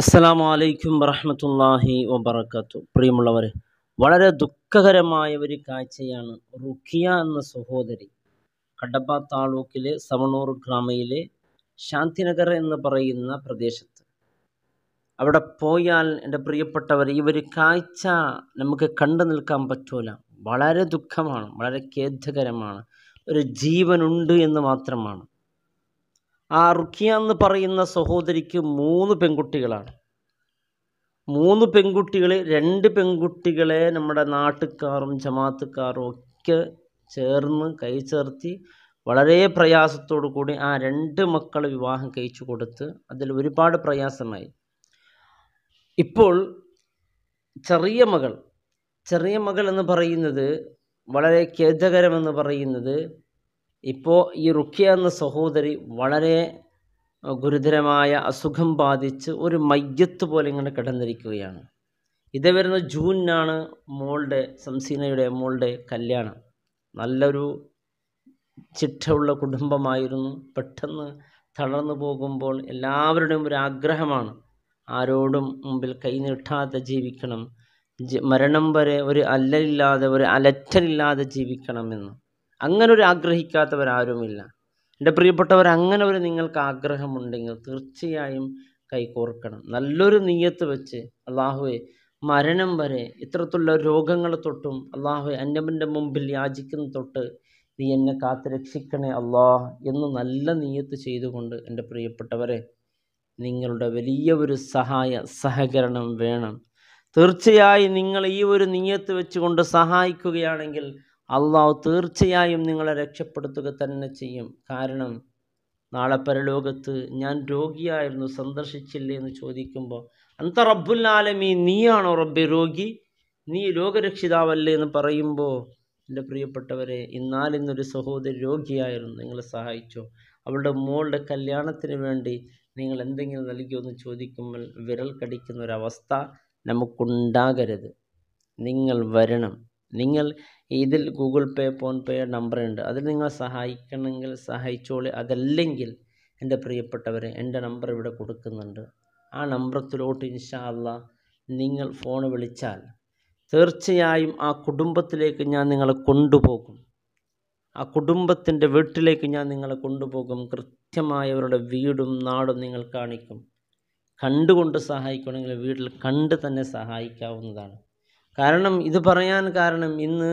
അസ്സാം വലൈക്കും വറഹമത്തല്ലാഹി വബർക്കാത്തു പ്രിയമുള്ളവരെ വളരെ ദുഃഖകരമായ ഒരു കാഴ്ചയാണ് റുഖിയ എന്ന സഹോദരി കടപ്പ താലൂക്കിലെ സവണൂർ ഗ്രാമയിലെ ശാന്തിനഗർ എന്ന് പറയുന്ന പ്രദേശത്ത് അവിടെ പോയാൽ എൻ്റെ പ്രിയപ്പെട്ടവർ ഈ ഒരു കാഴ്ച നമുക്ക് കണ്ടു നിൽക്കാൻ പറ്റൂല വളരെ ദുഃഖമാണ് വളരെ ഖേദകരമാണ് ഒരു ജീവനുണ്ട് എന്ന് മാത്രമാണ് ആ റുഖിയ എന്ന് പറയുന്ന സഹോദരിക്ക് മൂന്ന് പെൺകുട്ടികളാണ് മൂന്ന് പെൺകുട്ടികൾ രണ്ട് പെൺകുട്ടികളെ നമ്മുടെ നാട്ടുകാരും ജമാത്തുകാരും ഒക്കെ ചേർന്ന് കൈ ചേർത്തി വളരെ പ്രയാസത്തോടു കൂടി ആ രണ്ട് മക്കളെ വിവാഹം കഴിച്ചു കൊടുത്ത് അതിൽ ഒരുപാട് പ്രയാസമായി ഇപ്പോൾ ചെറിയ മകൾ ചെറിയ മകൾ എന്ന് പറയുന്നത് വളരെ ഖേദകരമെന്ന് പറയുന്നത് ഇപ്പോൾ ഈ റുഖിയ എന്ന സഹോദരി വളരെ ഗുരുതരമായ അസുഖം ബാധിച്ച് ഒരു മയ്യത്ത് പോലെ ഇങ്ങനെ കിടന്നിരിക്കുകയാണ് ഇത് വരുന്ന ജൂണിനാണ് മോളുടെ സംസീനയുടെ മോളുടെ കല്യാണം നല്ലൊരു ചിട്ടയുള്ള കുടുംബമായിരുന്നു പെട്ടെന്ന് തളർന്നു പോകുമ്പോൾ എല്ലാവരുടെയും ഒരു ആഗ്രഹമാണ് ആരോടും മുമ്പിൽ കൈനീട്ടാതെ ജീവിക്കണം മരണം വരെ ഒരു അല്ലലില്ലാതെ ഒരു അലറ്റലില്ലാതെ ജീവിക്കണമെന്ന് അങ്ങനെ ഒരു ആഗ്രഹിക്കാത്തവരാരുമില്ല എൻ്റെ പ്രിയപ്പെട്ടവർ അങ്ങനെ ഒരു നിങ്ങൾക്ക് ആഗ്രഹമുണ്ടെങ്കിൽ തീർച്ചയായും കൈകോർക്കണം നല്ലൊരു നീയത്ത് വെച്ച് അള്ളാഹുവെ മരണം വരെ ഇത്തരത്തിലുള്ള രോഗങ്ങൾ തൊട്ടും അള്ളാഹു അന്നവൻ്റെ മുമ്പിൽ യാചിക്കുന്ന തൊട്ട് നീ എന്നെ കാത്തു രക്ഷിക്കണേ അള്ളാഹ് എന്ന് നല്ല നീയത്ത് ചെയ്തുകൊണ്ട് എൻ്റെ പ്രിയപ്പെട്ടവരെ നിങ്ങളുടെ വലിയ ഒരു സഹായ സഹകരണം വേണം തീർച്ചയായും നിങ്ങൾ ഈ ഒരു നീയത്ത് വെച്ചുകൊണ്ട് സഹായിക്കുകയാണെങ്കിൽ അള്ളാഹു തീർച്ചയായും നിങ്ങളെ രക്ഷപ്പെടുത്തുക തന്നെ ചെയ്യും കാരണം നാളെ പരലോകത്ത് ഞാൻ രോഗിയായിരുന്നു സന്ദർശിച്ചില്ലേ എന്ന് ചോദിക്കുമ്പോൾ അന്ത റബ്ബുൽ നീയാണോ റബ്ബെ രോഗി നീ രോഗരക്ഷിതാവല്ലേ എന്ന് പറയുമ്പോൾ എൻ്റെ പ്രിയപ്പെട്ടവരെ ഇന്നാലിന്നൊരു സഹോദരി രോഗിയായിരുന്നു നിങ്ങളെ സഹായിച്ചോ അവളുടെ മോളുടെ കല്യാണത്തിന് വേണ്ടി നിങ്ങൾ എന്തെങ്കിലും നൽകിയോ എന്ന് ചോദിക്കുമ്പോൾ വിരൽ കടിക്കുന്ന ഒരവസ്ഥ നമുക്കുണ്ടാകരുത് നിങ്ങൾ വരണം നിങ്ങൾ ഇതിൽ ഗൂഗിൾ പേ നമ്പർ നമ്പറുണ്ട് അതിൽ നിങ്ങൾ സഹായിക്കണമെങ്കിൽ സഹായിച്ചോളൂ അതല്ലെങ്കിൽ എൻ്റെ പ്രിയപ്പെട്ടവരെ എൻ്റെ നമ്പർ ഇവിടെ കൊടുക്കുന്നുണ്ട് ആ നമ്പറത്തിലോട്ട് ഇൻഷാ അള്ളാ നിങ്ങൾ ഫോൺ വിളിച്ചാൽ തീർച്ചയായും ആ കുടുംബത്തിലേക്ക് ഞാൻ നിങ്ങളെ കൊണ്ടുപോകും ആ കുടുംബത്തിൻ്റെ വീട്ടിലേക്ക് ഞാൻ നിങ്ങളെ കൊണ്ടുപോകും കൃത്യമായവരുടെ വീടും നാടും നിങ്ങൾ കാണിക്കും കണ്ടുകൊണ്ട് സഹായിക്കണമെങ്കിൽ വീട്ടിൽ കണ്ട് തന്നെ സഹായിക്കാവുന്നതാണ് കാരണം ഇത് പറയാൻ കാരണം ഇന്ന്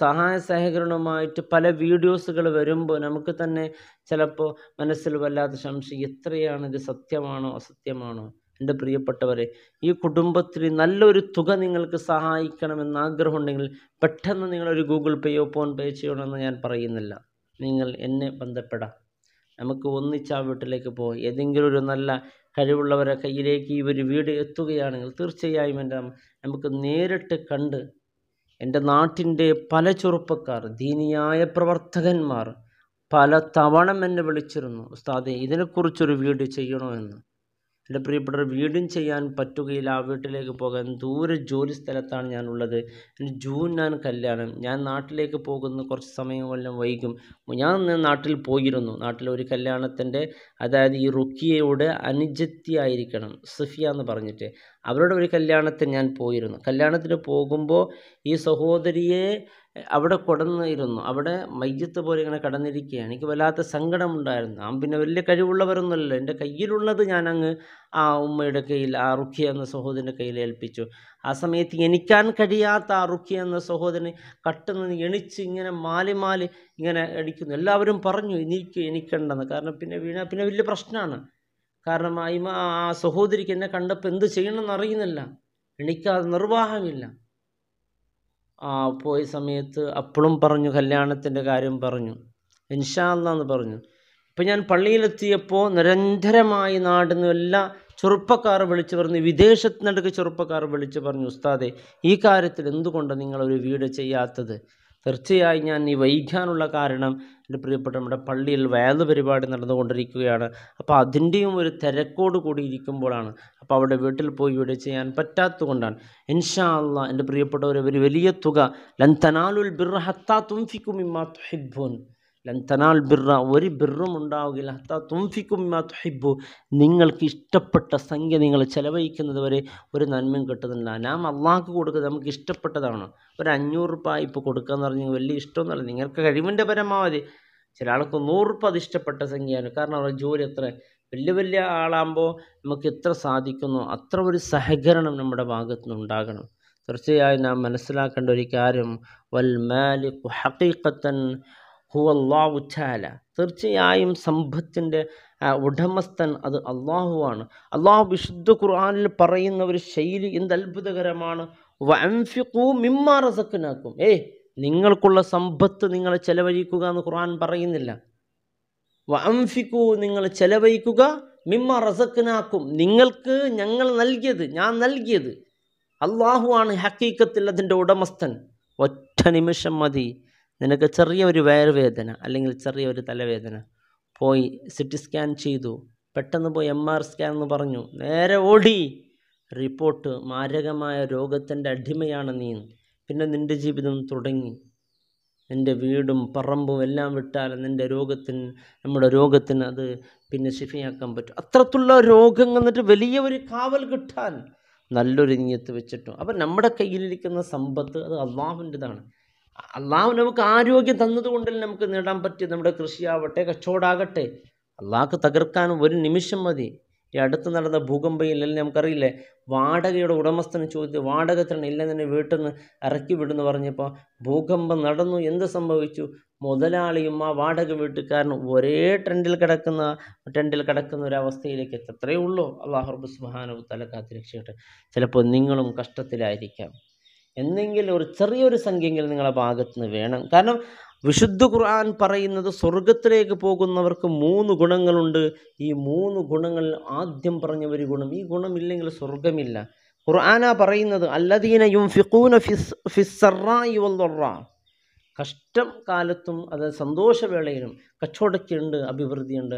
സഹായ സഹകരണവുമായിട്ട് പല വീഡിയോസുകൾ വരുമ്പോൾ നമുക്ക് തന്നെ ചിലപ്പോൾ മനസ്സിൽ വല്ലാത്ത സംശയം എത്രയാണ് ഇത് സത്യമാണോ അസത്യമാണോ എൻ്റെ പ്രിയപ്പെട്ടവരെ ഈ കുടുംബത്തിൽ നല്ലൊരു തുക നിങ്ങൾക്ക് സഹായിക്കണമെന്ന് ആഗ്രഹമുണ്ടെങ്കിൽ പെട്ടെന്ന് നിങ്ങളൊരു ഗൂഗിൾ പേയോ ഫോൺ പേ ചെയ്യണമെന്ന് ഞാൻ പറയുന്നില്ല നിങ്ങൾ എന്നെ ബന്ധപ്പെടാം നമുക്ക് ഒന്നിച്ച് ആ വീട്ടിലേക്ക് പോകാം ഏതെങ്കിലും ഒരു നല്ല കഴിവുള്ളവരെ കയ്യിലേക്ക് ഇവർ ഒരു വീഡിയോ എത്തുകയാണെങ്കിൽ തീർച്ചയായും എൻ്റെ നമുക്ക് നേരിട്ട് കണ്ട് എൻ്റെ നാട്ടിൻ്റെ പല ചെറുപ്പക്കാർ ദീനിയായ പ്രവർത്തകന്മാർ പല തവണ എന്നെ വിളിച്ചിരുന്നു ഉസ്താദെ ഇതിനെക്കുറിച്ചൊരു വീഡിയോ ചെയ്യണമെന്ന് എൻ്റെ പ്രിയപ്പെട്ടവർ വീടും ചെയ്യാൻ പറ്റുകയില്ല ആ വീട്ടിലേക്ക് പോകാൻ ദൂരെ ജോലി സ്ഥലത്താണ് ഞാനുള്ളത് ഞാൻ കല്യാണം ഞാൻ നാട്ടിലേക്ക് പോകുന്ന കുറച്ച് സമയം കൊല്ലം വൈകും ഞാൻ നാട്ടിൽ പോയിരുന്നു നാട്ടിൽ ഒരു കല്യാണത്തിൻ്റെ അതായത് ഈ റുക്കിയയുടെ അനുജത്തി ആയിരിക്കണം സഫിയ എന്ന് പറഞ്ഞിട്ട് അവരുടെ ഒരു കല്യാണത്തിന് ഞാൻ പോയിരുന്നു കല്യാണത്തിന് പോകുമ്പോൾ ഈ സഹോദരിയെ അവിടെ കിടന്നിരുന്നു അവിടെ മയ്യത്ത് പോലെ ഇങ്ങനെ കടന്നിരിക്കുകയാണ് എനിക്ക് വല്ലാത്ത സങ്കടമുണ്ടായിരുന്നു ആ പിന്നെ വലിയ കഴിവുള്ളവരൊന്നുമല്ലല്ലോ എൻ്റെ കയ്യിലുള്ളത് ഞാനങ്ങ് ആ ഉമ്മയുടെ കയ്യിൽ ആ റുഖിയ എന്ന സഹോദരൻ്റെ കയ്യിൽ ഏൽപ്പിച്ചു ആ സമയത്ത് എനിക്കാൻ കഴിയാത്ത ആ റുഖിയ എന്ന സഹോദരനെ കട്ടെന്ന് എണിച്ച് ഇങ്ങനെ മാലി മാലി ഇങ്ങനെ അടിക്കുന്നു എല്ലാവരും പറഞ്ഞു എനിക്ക് എനിക്കണ്ടെന്ന് കാരണം പിന്നെ വീണ പിന്നെ വലിയ പ്രശ്നമാണ് കാരണം ആ സഹോദരിക്ക് എന്നെ കണ്ടപ്പോൾ എന്ത് ചെയ്യണമെന്ന് അറിയുന്നില്ല എണിക്കാതെ നിർവാഹമില്ല പോയ സമയത്ത് അപ്പോഴും പറഞ്ഞു കല്യാണത്തിൻ്റെ കാര്യം പറഞ്ഞു ഇൻഷാല്ലാന്ന് പറഞ്ഞു ഇപ്പം ഞാൻ പള്ളിയിലെത്തിയപ്പോൾ നിരന്തരമായി നാടുന്ന എല്ലാ ചെറുപ്പക്കാർ വിളിച്ചു പറഞ്ഞു വിദേശത്ത് നടക്ക് ചെറുപ്പക്കാർ വിളിച്ചു പറഞ്ഞു ഉസ്താദെ ഈ കാര്യത്തിൽ എന്തുകൊണ്ട് നിങ്ങളൊരു വീട് ചെയ്യാത്തത് തീർച്ചയായും ഞാൻ ഈ വൈകാനുള്ള കാരണം എൻ്റെ പ്രിയപ്പെട്ട നമ്മുടെ പള്ളിയിൽ വേദ പരിപാടി നടന്നുകൊണ്ടിരിക്കുകയാണ് അപ്പോൾ അതിൻ്റെയും ഒരു തിരക്കോട് കൂടി ഇരിക്കുമ്പോഴാണ് അപ്പോൾ അവിടെ വീട്ടിൽ പോയി ഇവിടെ ചെയ്യാൻ പറ്റാത്ത കൊണ്ടാണ് ഇൻഷാ എൻ്റെ പ്രിയപ്പെട്ടവർ ഒരു വലിയ തുക ലൻ തനാലുൽ ബിർ ഹത്താ തുംഫിക്കും ഇമ്മാ തുഹിബുൻ ലന്തനാൽ ബിർറ ഒരു ബിർറും ഉണ്ടാവുകയില്ല ഹത്ത തുംഫിക്കും തുഹിബു നിങ്ങൾക്ക് ഇഷ്ടപ്പെട്ട സംഖ്യ നിങ്ങൾ ചെലവഴിക്കുന്നത് വരെ ഒരു നന്മയും കിട്ടുന്നില്ല നാം അള്ളാഹ്ക്ക് കൊടുക്കുന്നത് നമുക്ക് ഇഷ്ടപ്പെട്ടതാണ് ഒരു അഞ്ഞൂറ് റുപ്പ ഇപ്പോൾ കൊടുക്കുക എന്ന് പറഞ്ഞാൽ വലിയ ഇഷ്ടമൊന്നുമല്ല നിങ്ങൾക്ക് കഴിവിൻ്റെ പരമാവധി ചില ആൾക്ക് നൂറ് റുപ്പ അത് ഇഷ്ടപ്പെട്ട സംഖ്യയാണ് കാരണം അവരുടെ ജോലി എത്ര വലിയ വലിയ ആളാകുമ്പോൾ നമുക്ക് എത്ര സാധിക്കുന്നു അത്ര ഒരു സഹകരണം നമ്മുടെ ഭാഗത്തു നിന്നുണ്ടാകണം തീർച്ചയായും നാം മനസ്സിലാക്കേണ്ട ഒരു കാര്യം വൽ മാലിക് ഹക്കീക്കത്തൻ ചാല തീർച്ചയായും സമ്പത്തിൻ്റെ ഉടമസ്ഥൻ അത് അള്ളാഹുവാണ് അള്ളാഹു വിശുദ്ധ ഖുർആാനിൽ പറയുന്ന ഒരു ശൈലി എന്ത് അത്ഭുതകരമാണ് വംഫിക്കൂ മിമ്മാ നിങ്ങൾക്കുള്ള സമ്പത്ത് നിങ്ങൾ ചെലവഴിക്കുക എന്ന് ഖുർആൻ പറയുന്നില്ല വംഫിക്കൂ നിങ്ങൾ ചെലവഴിക്കുക മിമ്മ റസക്കിനാക്കും നിങ്ങൾക്ക് ഞങ്ങൾ നൽകിയത് ഞാൻ നൽകിയത് അള്ളാഹുവാണ് ഹക്കീക്കത്തിൽ അതിൻ്റെ ഉടമസ്ഥൻ ഒറ്റ നിമിഷം മതി നിനക്ക് ചെറിയൊരു വയറുവേദന അല്ലെങ്കിൽ ചെറിയൊരു തലവേദന പോയി സി ടി സ്കാൻ ചെയ്തു പെട്ടെന്ന് പോയി എം ആർ സ്കാൻ എന്ന് പറഞ്ഞു നേരെ ഓടി റിപ്പോർട്ട് മാരകമായ രോഗത്തിൻ്റെ അടിമയാണ് നീ പിന്നെ നിൻ്റെ ജീവിതം തുടങ്ങി നിൻ്റെ വീടും പറമ്പും എല്ലാം വിട്ടാൽ നിൻ്റെ രോഗത്തിന് നമ്മുടെ രോഗത്തിന് അത് പിന്നെ ശിഫിയാക്കാൻ പറ്റും അത്രത്തുള്ള രോഗങ്ങൾ എന്നിട്ട് വലിയ ഒരു കാവൽ കിട്ടാൻ നല്ലൊരു നീയത്ത് വെച്ചിട്ടും അപ്പം നമ്മുടെ കയ്യിലിരിക്കുന്ന സമ്പത്ത് അത് അള്ളാഹുൻ്റെതാണ് അള്ളാഹ് നമുക്ക് ആരോഗ്യം തന്നതുകൊണ്ടല്ലേ നമുക്ക് നേടാൻ പറ്റിയത് നമ്മുടെ കൃഷിയാവട്ടെ കച്ചവടാകട്ടെ അള്ളാഹ്ക്ക് തകർക്കാൻ ഒരു നിമിഷം മതി ഈ അടുത്ത് നടന്ന ഭൂകമ്പയിലല്ലേ നമുക്കറിയില്ലേ വാടകയുടെ ഉടമസ്ഥനെ ചോദിച്ച് വാടക തന്നെ ഇല്ലെന്ന് തന്നെ വീട്ടിൽ നിന്ന് ഇറക്കി വിടുന്നു പറഞ്ഞപ്പോൾ ഭൂകമ്പം നടന്നു എന്ത് സംഭവിച്ചു മുതലാളിയും ആ വാടക വീട്ടുകാരനും ഒരേ ട്രെൻഡിൽ കിടക്കുന്ന ട്രെൻഡിൽ കിടക്കുന്ന ഒരു അവസ്ഥയിലേക്ക് എത്തത്രയേ ഉള്ളൂ അള്ളാഹുർബ് സുബാനു തല കാത്തി രക്ഷയിട്ട് ചിലപ്പോൾ നിങ്ങളും കഷ്ടത്തിലായിരിക്കാം എന്നെങ്കിലും ഒരു ചെറിയൊരു സംഖ്യയെങ്കിലും നിങ്ങളുടെ ഭാഗത്ത് നിന്ന് വേണം കാരണം വിശുദ്ധ ഖുർആൻ പറയുന്നത് സ്വർഗത്തിലേക്ക് പോകുന്നവർക്ക് മൂന്ന് ഗുണങ്ങളുണ്ട് ഈ മൂന്ന് ഗുണങ്ങൾ ആദ്യം പറഞ്ഞ ഒരു ഗുണം ഈ ഗുണമില്ലെങ്കിൽ സ്വർഗമില്ല ഖുർആന പറയുന്നത് അല്ലദീന യും ഫിഖൂന ഫിസ്സറ കഷ്ടം കാലത്തും അത് സന്തോഷവേളയിലും കച്ചവടക്കുണ്ട് അഭിവൃദ്ധിയുണ്ട്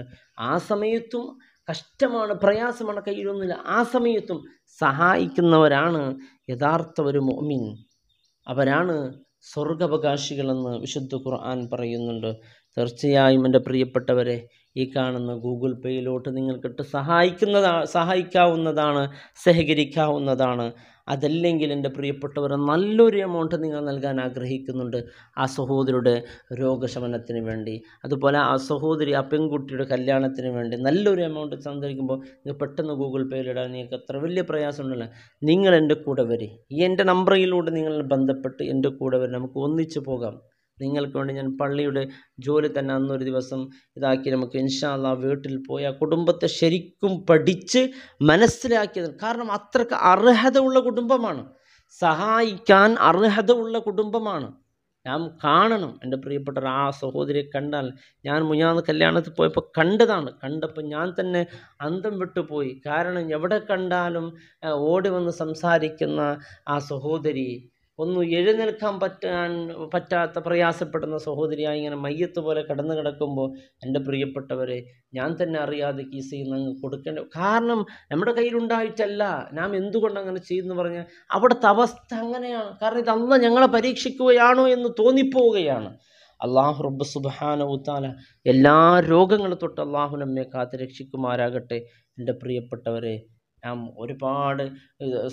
ആ സമയത്തും കഷ്ടമാണ് പ്രയാസമാണ് കയ്യിലൊന്നുമില്ല ആ സമയത്തും സഹായിക്കുന്നവരാണ് യഥാർത്ഥ ഒരു മോമിൻ അവരാണ് സ്വർഗാവകാശികളെന്ന് വിശുദ്ധ ഖുർആൻ പറയുന്നുണ്ട് തീർച്ചയായും എൻ്റെ പ്രിയപ്പെട്ടവരെ ഈ കാണുന്ന ഗൂഗിൾ പേയിലോട്ട് നിങ്ങൾക്കിട്ട് സഹായിക്കുന്നതാ സഹായിക്കാവുന്നതാണ് സഹകരിക്കാവുന്നതാണ് അതല്ലെങ്കിൽ എൻ്റെ പ്രിയപ്പെട്ടവരെ നല്ലൊരു എമൗണ്ട് നിങ്ങൾ നൽകാൻ ആഗ്രഹിക്കുന്നുണ്ട് ആ സഹോദരിയുടെ രോഗശമനത്തിന് വേണ്ടി അതുപോലെ ആ സഹോദരി ആ പെൺകുട്ടിയുടെ കല്യാണത്തിന് വേണ്ടി നല്ലൊരു എമൗണ്ട് സംസാരിക്കുമ്പോൾ നിങ്ങൾ പെട്ടെന്ന് ഗൂഗിൾ പേയിലിടാൻ നിങ്ങൾക്ക് അത്ര വലിയ പ്രയാസമുണ്ടല്ലോ നിങ്ങൾ എൻ്റെ കൂടെ വരി ഈ എൻ്റെ നമ്പറിലൂടെ നിങ്ങൾ ബന്ധപ്പെട്ട് എൻ്റെ കൂടെ വരും നമുക്ക് ഒന്നിച്ച് പോകാം നിങ്ങൾക്ക് വേണ്ടി ഞാൻ പള്ളിയുടെ ജോലി തന്നെ അന്നൊരു ദിവസം ഇതാക്കി നമുക്ക് ഇൻഷാ വീട്ടിൽ പോയി ആ കുടുംബത്തെ ശരിക്കും പഠിച്ച് മനസ്സിലാക്കിയത് കാരണം അത്രക്ക് അർഹതയുള്ള കുടുംബമാണ് സഹായിക്കാൻ അർഹതയുള്ള കുടുംബമാണ് ഞാൻ കാണണം എൻ്റെ പ്രിയപ്പെട്ട ആ സഹോദരിയെ കണ്ടാൽ ഞാൻ മുഞ്ഞാന്ന് കല്യാണത്തിൽ പോയപ്പോൾ കണ്ടതാണ് കണ്ടപ്പോൾ ഞാൻ തന്നെ അന്തം വിട്ടുപോയി കാരണം എവിടെ കണ്ടാലും ഓടി വന്ന് സംസാരിക്കുന്ന ആ സഹോദരി ഒന്ന് എഴുന്നേൽക്കാൻ പറ്റാൻ പറ്റാത്ത പ്രയാസപ്പെടുന്ന സഹോദരിയായി ഇങ്ങനെ മയ്യത്ത് പോലെ കിടന്നു കിടക്കുമ്പോൾ എൻ്റെ പ്രിയപ്പെട്ടവരെ ഞാൻ തന്നെ അറിയാതെ കീസ് ചെയ്യുന്ന അങ്ങ് കൊടുക്കേണ്ട കാരണം നമ്മുടെ കയ്യിലുണ്ടായിട്ടല്ല നാം എന്തുകൊണ്ട് അങ്ങനെ ചെയ്യുമെന്ന് പറഞ്ഞാൽ അവിടുത്തെ അവസ്ഥ അങ്ങനെയാണ് കാരണം ഇത് അന്ന് ഞങ്ങളെ പരീക്ഷിക്കുകയാണോ എന്ന് തോന്നിപ്പോവുകയാണ് അള്ളാഹു റബ്ബ് ഉത്താല എല്ലാ രോഗങ്ങളും തൊട്ട് അള്ളാഹു നമ്മെ കാത്തു രക്ഷിക്കുമാരാകട്ടെ എൻ്റെ പ്രിയപ്പെട്ടവരെ നാം ഒരുപാട്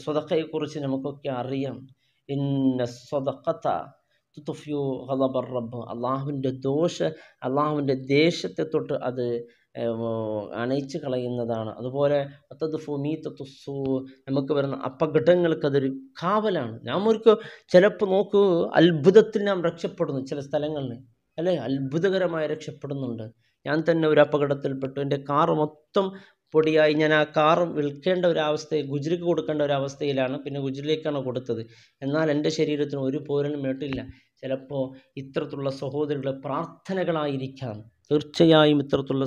സ്വതക്കയെക്കുറിച്ച് നമുക്കൊക്കെ അറിയാം ഇന്നസ്വതക്കത്ത അള്ളാഹുവിൻ്റെ ദോഷ അള്ളാഹുവിൻ്റെ ദേശത്തെ തൊട്ട് അത് അണയിച്ച് കളയുന്നതാണ് അതുപോലെ നമുക്ക് വരുന്ന അപകടങ്ങൾക്ക് അതൊരു കാവലാണ് ഞാൻ ഒരിക്കൽ ചിലപ്പോൾ നോക്കൂ അത്ഭുതത്തിൽ നാം രക്ഷപ്പെടുന്നു ചില സ്ഥലങ്ങളിൽ അല്ലേ അത്ഭുതകരമായി രക്ഷപ്പെടുന്നുണ്ട് ഞാൻ തന്നെ ഒരു അപകടത്തിൽപ്പെട്ടു എൻ്റെ കാറ് മൊത്തം പൊടിയായി ഞാൻ ആ കാർ വിൽക്കേണ്ട ഒരു അവസ്ഥയിൽ ഗുജറിക്ക് കൊടുക്കേണ്ട ഒരു അവസ്ഥയിലാണ് പിന്നെ ഗുജറിലേക്കാണ് കൊടുത്തത് എന്നാൽ എൻ്റെ ശരീരത്തിന് ഒരു പോരനും മേട്ടില്ല ചിലപ്പോൾ ഇത്തരത്തിലുള്ള സഹോദരികളുടെ പ്രാർത്ഥനകളായിരിക്കാം തീർച്ചയായും ഇത്തരത്തിലുള്ള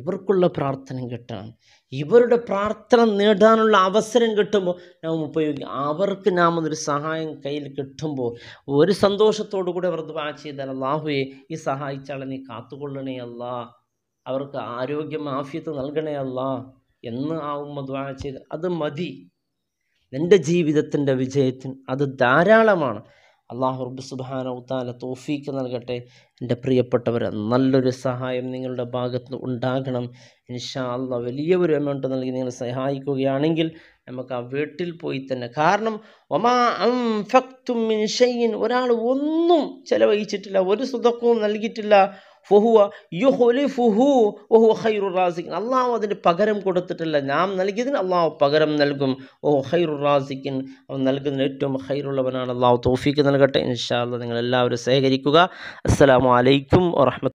ഇവർക്കുള്ള പ്രാർത്ഥന കിട്ടണം ഇവരുടെ പ്രാർത്ഥന നേടാനുള്ള അവസരം കിട്ടുമ്പോൾ നാം ഉപയോഗിക്കും അവർക്ക് നാം അതൊരു സഹായം കയ്യിൽ കിട്ടുമ്പോൾ ഒരു സന്തോഷത്തോടു കൂടെ അവർ ദുബാ ചെയ്താൽ അള്ളാഹുയെ ഈ സഹായിച്ചാളെ നീ കാത്തുകൊള്ളണേ അല്ലാ അവർക്ക് ആരോഗ്യം ആഫ്യത്ത് നൽകണേ അല്ല എന്ന് ആ ഉമ്മ ദ്വാ ചെയ്ത് അത് മതി എൻ്റെ ജീവിതത്തിൻ്റെ വിജയത്തിന് അത് ധാരാളമാണ് അള്ളാഹു റബ്ബ് ഉത്താല തോഫീക്ക് നൽകട്ടെ എൻ്റെ പ്രിയപ്പെട്ടവർ നല്ലൊരു സഹായം നിങ്ങളുടെ ഭാഗത്ത് ഉണ്ടാകണം ഇൻഷാ അല്ല വലിയ ഒരു എമൗണ്ട് നൽകി നിങ്ങൾ സഹായിക്കുകയാണെങ്കിൽ നമുക്ക് ആ വീട്ടിൽ പോയി തന്നെ കാരണം ഒമാ ഒരാൾ ഒന്നും ചിലവഴിച്ചിട്ടില്ല ഒരു സുതക്കവും നൽകിയിട്ടില്ല ഫുഹുവ യുഹുലി ഫുഹു ഓഹു ഹൈറു റാസിഖ് അള്ളാഹു അതിന് പകരം കൊടുത്തിട്ടില്ല നാം നൽകിയതിന് അള്ളാഹു പകരം നൽകും ഓഹു ഹൈറു റാസിഖിൻ അവൻ നൽകുന്നതിന് ഏറ്റവും ഹൈറുള്ളവനാണ് അള്ളാഹു തോഫിക്ക് നൽകട്ടെ ഇൻഷാ അല്ലാ നിങ്ങളെല്ലാവരും സഹകരിക്കുക അസ്സലാമു അലൈക്കും വറഹമത്ത്